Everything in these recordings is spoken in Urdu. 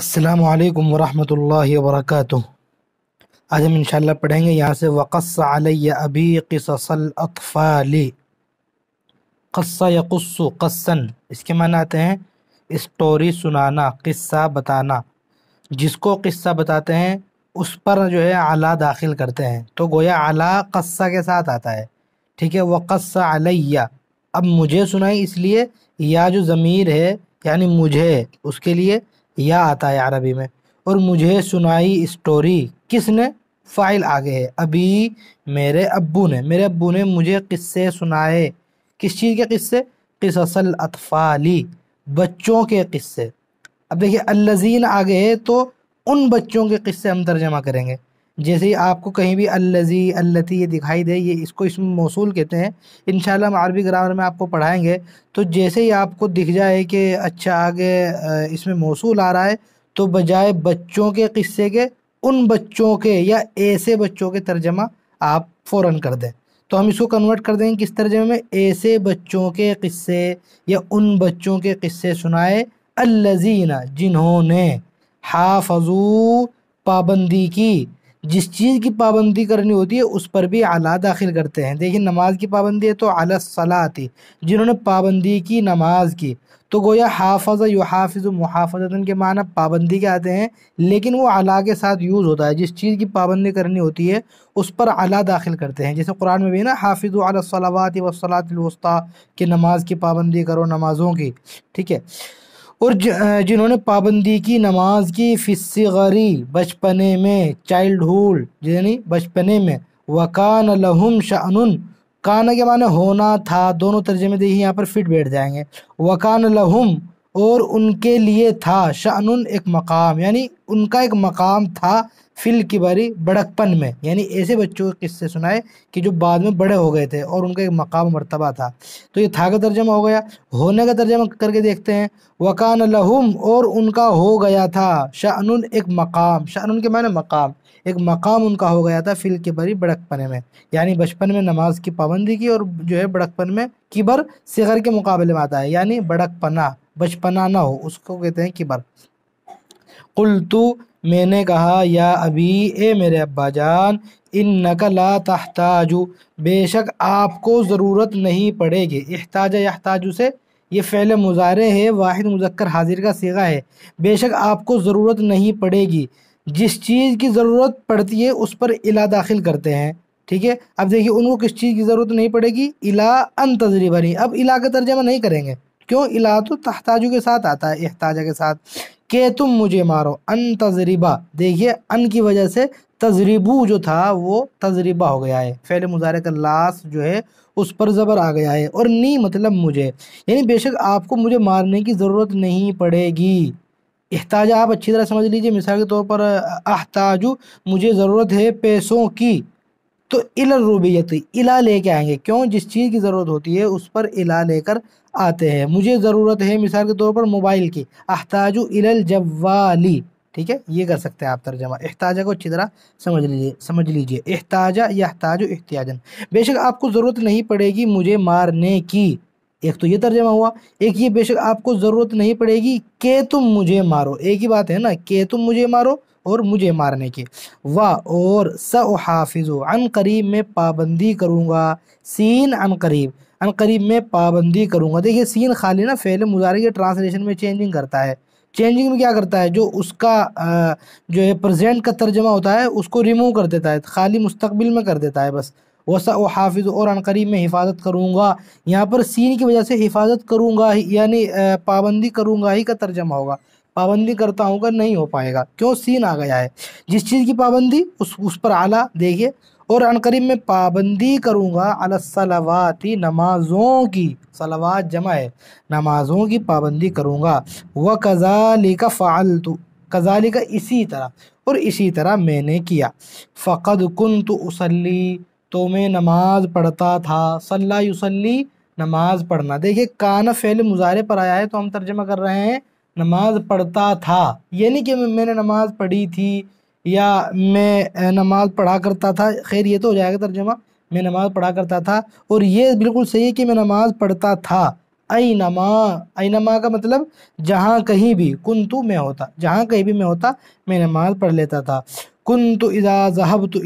السلام علیکم ورحمۃ اللہ وبرکاتہ آج ہم انشاءاللہ پڑھیں گے یہاں سے وقص علیہ ابھی قصص الاطفال قصہ یا قصو قصن اس کے معنی آتے ہیں اسٹوری سنانا قصہ بتانا جس کو قصہ بتاتے ہیں اس پر جو ہے اعلیٰ داخل کرتے ہیں تو گویا اعلیٰ قصہ کے ساتھ آتا ہے ٹھیک ہے وقص علیہ اب مجھے سنائیں اس لیے یا جو ضمیر ہے یعنی مجھے اس کے لیے یا آتا ہے عربی میں اور مجھے سنائی اسٹوری کس نے فائل آگے ہے ابھی میرے ابو نے میرے ابو نے مجھے قصے سنائے کس چیز کے قصے قصص الاطفالی بچوں کے قصے اب دیکھیے الزین آگے ہے تو ان بچوں کے قصے ہم ترجمہ کریں گے جیسے آپ کو کہیں بھی الزی التی یہ دکھائی دے یہ اس کو اسم موصول کہتے ہیں انشاءاللہ ہم عربی گرامر میں آپ کو پڑھائیں گے تو جیسے ہی آپ کو دکھ جائے کہ اچھا آگے اس میں موصول آ رہا ہے تو بجائے بچوں کے قصے کے ان بچوں کے یا ایسے بچوں کے ترجمہ آپ فوراً کر دیں تو ہم اس کو کنورٹ کر دیں کس ترجمہ میں ایسے بچوں کے قصے یا ان بچوں کے قصے سنائے الزینہ جنہوں نے حافظو پابندی کی جس چیز کی پابندی کرنی ہوتی ہے اس پر بھی اعلیٰ داخل کرتے ہیں دیکھیں نماز کی پابندی ہے تو علی تھی جنہوں نے پابندی کی نماز کی تو گویا حافظ یو حافظ و کے معنی پابندی کے آتے ہیں لیکن وہ اعلیٰ کے ساتھ یوز ہوتا ہے جس چیز کی پابندی کرنی ہوتی ہے اس پر اعلیٰ داخل کرتے ہیں جیسے قرآن میں بھی نا حافظ و الصلاوات و صلاۃ الوسطیٰ کی نماز کی پابندی کرو نمازوں کی ٹھیک ہے اور جنہوں نے پابندی کی نماز کی فصغری بچپنے میں چائلڈ ہوڈ یعنی بچپنے میں وکان لہم شعن کانا کے معنی ہونا تھا دونوں ترجمے دیکھیے یہاں پر فٹ بیٹھ جائیں گے وکان لہم اور ان کے لیے تھا شعن ایک مقام یعنی ان کا ایک مقام تھا فل کبری باری بڑکپن میں یعنی ایسے بچوں کے قصے سنائے کہ جو بعد میں بڑے ہو گئے تھے اور ان کا ایک مقام مرتبہ تھا تو یہ تھا کا درجمہ ہو گیا ہونے کا درجمہ کر کے دیکھتے ہیں وکان لہم اور ان کا ہو گیا تھا شاہ ایک مقام شاہ کے معنی مقام ایک مقام ان کا ہو گیا تھا فل کی بری بڑکپنے میں یعنی بچپن میں نماز کی پابندی کی اور جو ہے بڑکپن میں کبر صغر کے مقابلے میں آتا ہے یعنی بڑکپنا بچپنا نہ ہو اس کو کہتے ہیں کبر قلتو تو میں نے کہا یا ابھی اے میرے ابا جان ان لا تحتاجو بے شک آپ کو ضرورت نہیں پڑے گی احتاج احتاجو سے یہ فعل مظاہرے ہے واحد مذکر حاضر کا سیغہ ہے بے شک آپ کو ضرورت نہیں پڑے گی جس چیز کی ضرورت پڑتی ہے اس پر الہ داخل کرتے ہیں ٹھیک ہے اب دیکھیے ان کو کس چیز کی ضرورت نہیں پڑے گی الا ان تجربہ نہیں اب الہ کا ترجمہ نہیں کریں گے کیوں الہ تو تحتاجو کے ساتھ آتا ہے احتاجہ کے ساتھ کہ تم مجھے مارو ان تجربہ دیکھیے ان کی وجہ سے تجربو جو تھا وہ تجربہ ہو گیا ہے فعل مظاہرے کا لاس جو ہے اس پر زبر آ گیا ہے اور نی مطلب مجھے یعنی بے شک آپ کو مجھے مارنے کی ضرورت نہیں پڑے گی احتاج آپ اچھی طرح سمجھ لیجئے مثال کے طور پر احتاجو مجھے ضرورت ہے پیسوں کی تو الابیت الا لے کے آئیں گے کیوں جس چیز کی ضرورت ہوتی ہے اس پر الا لے کر آتے ہیں مجھے ضرورت ہے مثال کے طور پر موبائل کی احتاج الجوالی ٹھیک ہے یہ کر سکتے ہیں آپ ترجمہ احتاجہ کو اچھی طرح سمجھ لیجیے سمجھ لیجیے یا احتاج و احتیاجن بے شک آپ کو ضرورت نہیں پڑے گی مجھے مارنے کی ایک تو یہ ترجمہ ہوا ایک یہ بے شک آپ کو ضرورت نہیں پڑے گی کہ تم مجھے مارو ایک ہی بات ہے نا کہ تم مجھے مارو اور مجھے مارنے کے و اور سحافظ عن قریب میں پابندی کروں گا سین عن قریب قریب میں پابندی کروں گا دیکھیے سین خالی نا فعل مظاہرے کے ٹرانسلیشن میں چینجنگ کرتا ہے چینجنگ میں کیا کرتا ہے جو اس کا جو ہے پرزینٹ کا ترجمہ ہوتا ہے اس کو ریمو کر دیتا ہے خالی مستقبل میں کر دیتا ہے بس حافظ اور عن قریب میں حفاظت کروں گا یہاں پر سین کی وجہ سے حفاظت کروں گا یعنی پابندی کروں گا ہی کا ترجمہ ہوگا پابندی کرتا ہوں گا نہیں ہو پائے گا کیوں سین آ گیا ہے جس چیز کی پابندی اس اس پر اعلیٰ دیکھیے اور عنقریب میں پابندی کروں گا علاسلواتی نمازوں کی صلوات جمع ہے نمازوں کی پابندی کروں گا وہ کزالی کا فعلت کزالی کا اسی طرح اور اسی طرح میں نے کیا فقد کن تو اسلی تو میں نماز پڑھتا تھا صلی وسلی نماز پڑھنا دیکھیے کان فعل مظاہرے پر آیا ہے تو ہم ترجمہ کر رہے ہیں نماز پڑھتا تھا یعنی کہ میں نے نماز پڑھی تھی یا میں نماز پڑھا کرتا تھا خیر یہ تو ہو جائے گا ترجمہ میں نماز پڑھا کرتا تھا اور یہ بالکل صحیح ہے کہ میں نماز پڑھتا تھا اینما اینما کا مطلب جہاں کہیں بھی کن تو میں ہوتا جہاں کہیں بھی میں ہوتا میں نماز پڑھ لیتا تھا کن تو ازا ذہب تو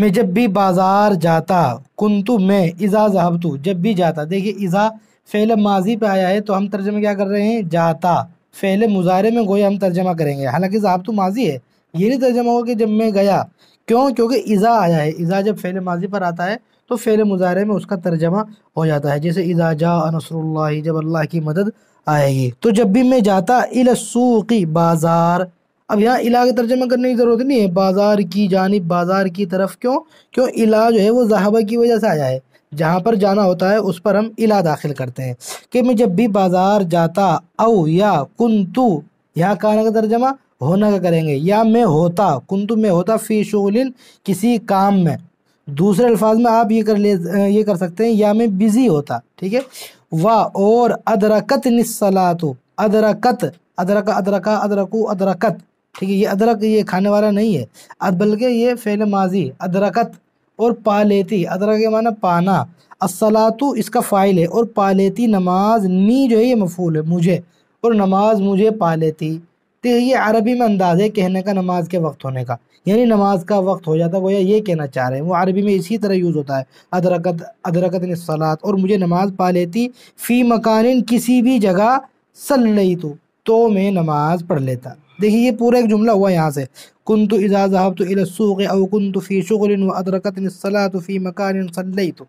میں جب بھی بازار جاتا کن تو میں اذا ذہب تو جب بھی جاتا دیکھیے اذا فعل ماضی پہ آیا ہے تو ہم ترجمہ کیا کر رہے ہیں جاتا فعل مظاہرے میں گویا ہم ترجمہ کریں گے حالانکہ ذاب تو ماضی ہے یہ نہیں ترجمہ ہو کہ جب میں گیا کیوں کیونکہ ازا آیا ہے ازا جب فعل ماضی پر آتا ہے تو فعل مظاہرے میں اس کا ترجمہ ہو جاتا ہے جیسے ازا جا نصر اللہ جب اللہ کی مدد آئے گی تو جب بھی میں جاتا السوخی بازار اب یہاں کے ترجمہ کرنے کی ضرورت نہیں ہے بازار کی جانب بازار کی طرف کیوں کیوں الا جو ہے وہ ذہابہ کی وجہ سے آیا ہے جہاں پر جانا ہوتا ہے اس پر ہم الہ داخل کرتے ہیں کہ میں جب بھی بازار جاتا او یا کنتو یہاں کھانا کا ترجمہ ہونا کا کریں گے یا میں ہوتا کنتو میں ہوتا فی شغل کسی کام میں دوسرے الفاظ میں آپ یہ کر لے یہ کر سکتے ہیں یا میں بزی ہوتا ٹھیک ہے وا اور ادرکت نسلاتو ادرکت ادرک ادرکا ادرکو ادرکت ٹھیک ہے یہ ادرک یہ کھانے والا نہیں ہے بلکہ یہ فعل ماضی ادرکت اور پا لیتی ادرک معنی پانا اصلاۃ اس کا فائل ہے اور پا لیتی نماز نی جو ہے یہ مفول ہے مجھے اور نماز مجھے پا لیتی تو یہ عربی میں انداز ہے کہنے کا نماز کے وقت ہونے کا یعنی نماز کا وقت ہو جاتا گویا یہ کہنا چاہ رہے ہیں وہ عربی میں اسی طرح یوز ہوتا ہے ادرکت ادرکت اصلاط یعنی اور مجھے نماز پا لیتی فی مکان کسی بھی جگہ سل نہیں تو تو میں نماز پڑھ لیتا دیکھیے یہ پورا ایک جملہ ہوا یہاں سے کن تو اعزاز تو کن تو فی شغل و ادرکۃسلاطفی فی مکان تو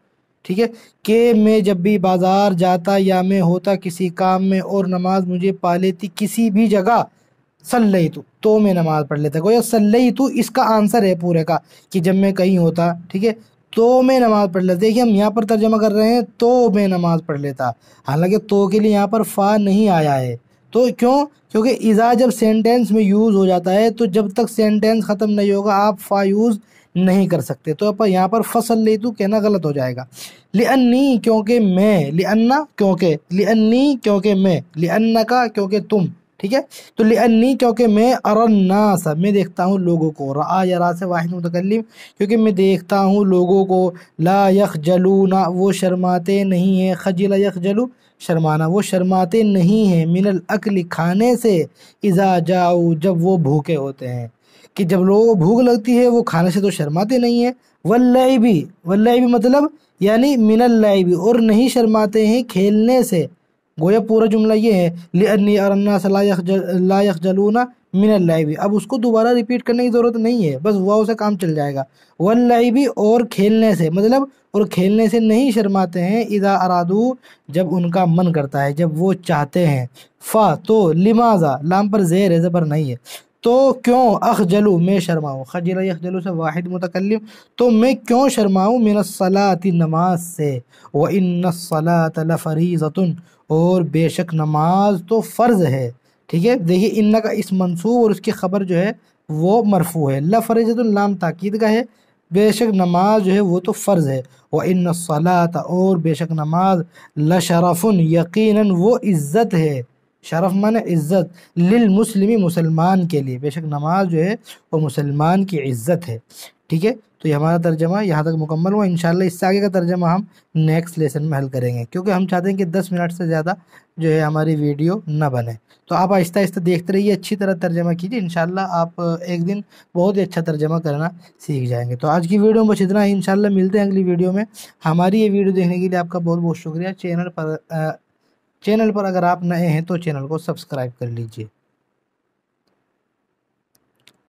ٹھیک ہے کہ میں جب بھی بازار جاتا یا میں ہوتا کسی کام میں اور نماز مجھے پا لیتی کسی بھی جگہ صلی تو میں نماز پڑھ لیتا گویا یا تو اس کا آنسر ہے پورے کا کہ جب میں کہیں ہوتا ٹھیک ہے تو میں نماز پڑھ لیتا دیکھیے ہم یہاں پر ترجمہ کر رہے ہیں تو میں نماز پڑھ لیتا حالانکہ تو کے لیے یہاں پر فا نہیں آیا ہے تو کیوں کیونکہ اذا جب سینٹینس میں یوز ہو جاتا ہے تو جب تک سینٹینس ختم نہیں ہوگا آپ فا یوز نہیں کر سکتے تو یہاں پر فصل لی تو کہنا غلط ہو جائے گا لئنی کیونکہ میں لئنہ کیونکہ کیونکہ میں لئنہ کا کیونکہ تم ٹھیک ہے تو لئنی کیونکہ میں ارن میں دیکھتا ہوں لوگوں کو رعا یا سے واحد متقلیم کیونکہ میں دیکھتا ہوں لوگوں کو لا یخجلونا وہ شرماتے نہیں ہیں خجل یخجلو شرمانا وہ شرماتے نہیں ہیں من العقل کھانے سے اذا جاؤ جب وہ بھوکے ہوتے ہیں کہ جب لوگوں کو بھوک لگتی ہے وہ کھانے سے تو شرماتے نہیں ہیں ول بھی بھی مطلب یعنی من اللعبی بھی اور نہیں شرماتے ہیں کھیلنے سے گویا پورا جملہ یہ ہے من اللعبی اب اس کو دوبارہ ریپیٹ کرنے کی ضرورت نہیں ہے بس واہ اسے کام چل جائے گا واللعبی اور کھیلنے سے مطلب اور کھیلنے سے نہیں شرماتے ہیں اذا ارادو جب ان کا من کرتا ہے جب وہ چاہتے ہیں فا تو لمازا لام پر زیر ہے زبر نہیں ہے تو کیوں اخجلو میں شرماؤں خجرۂ اخ جلو سے واحد متکلم تو میں کیوں شرماؤں من الصلاة نماز سے وَإِنَّ الصَّلَاةَ لَفَرِيزَةٌ اور بے شک نماز تو فرض ہے ٹھیک ہے دیکھیے ان کا اس منصوب اور اس کی خبر جو ہے وہ مرفو ہے اللہ لفرزت اللام کا ہے بے شک نماز جو ہے وہ تو فرض ہے وہ صلاح اور بے شک نماز لشرف یقیناً وہ عزت ہے شرف من عزت للمسلمی مسلمان کے لیے بے شک نماز جو ہے وہ مسلمان کی عزت ہے ٹھیک ہے تو یہ ہمارا ترجمہ یہاں تک مکمل ہوا انشاءاللہ اس سے آگے کا ترجمہ ہم نیکسٹ لیسن میں حل کریں گے کیونکہ ہم چاہتے ہیں کہ دس منٹ سے زیادہ جو ہے ہماری ویڈیو نہ بنے تو آپ آہستہ آہستہ دیکھتے رہیے اچھی طرح ترجمہ کیجیے انشاءاللہ شاء آپ ایک دن بہت ہی اچھا ترجمہ کرنا سیکھ جائیں گے تو آج کی ویڈیو بس اتنا ہی ان ملتے ہیں اگلی ویڈیو میں ہماری یہ ویڈیو دیکھنے کے لیے آپ کا بہت بہت شکریہ چینل پر چینل پر اگر آپ نئے ہیں تو چینل کو سبسکرائب کر لیجیے